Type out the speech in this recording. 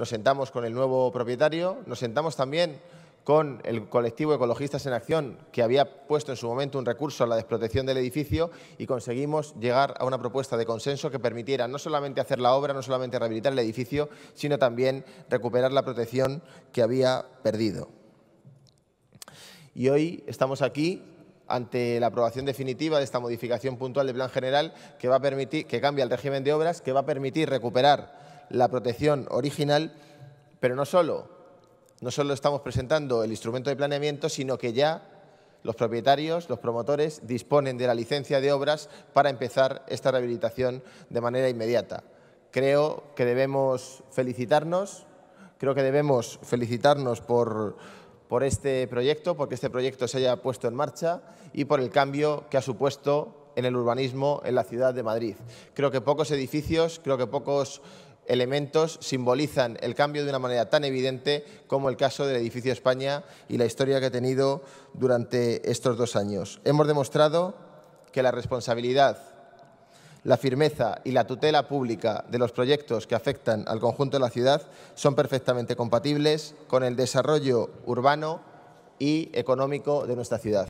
nos sentamos con el nuevo propietario, nos sentamos también con el colectivo Ecologistas en Acción, que había puesto en su momento un recurso a la desprotección del edificio y conseguimos llegar a una propuesta de consenso que permitiera no solamente hacer la obra, no solamente rehabilitar el edificio, sino también recuperar la protección que había perdido. Y hoy estamos aquí ante la aprobación definitiva de esta modificación puntual del Plan General que, va a permitir, que cambia el régimen de obras, que va a permitir recuperar la protección original, pero no solo, no solo estamos presentando el instrumento de planeamiento, sino que ya los propietarios, los promotores, disponen de la licencia de obras para empezar esta rehabilitación de manera inmediata. Creo que debemos felicitarnos, creo que debemos felicitarnos por, por este proyecto, porque este proyecto se haya puesto en marcha y por el cambio que ha supuesto en el urbanismo en la ciudad de Madrid. Creo que pocos edificios, creo que pocos elementos simbolizan el cambio de una manera tan evidente como el caso del edificio España y la historia que ha tenido durante estos dos años. Hemos demostrado que la responsabilidad, la firmeza y la tutela pública de los proyectos que afectan al conjunto de la ciudad son perfectamente compatibles con el desarrollo urbano y económico de nuestra ciudad.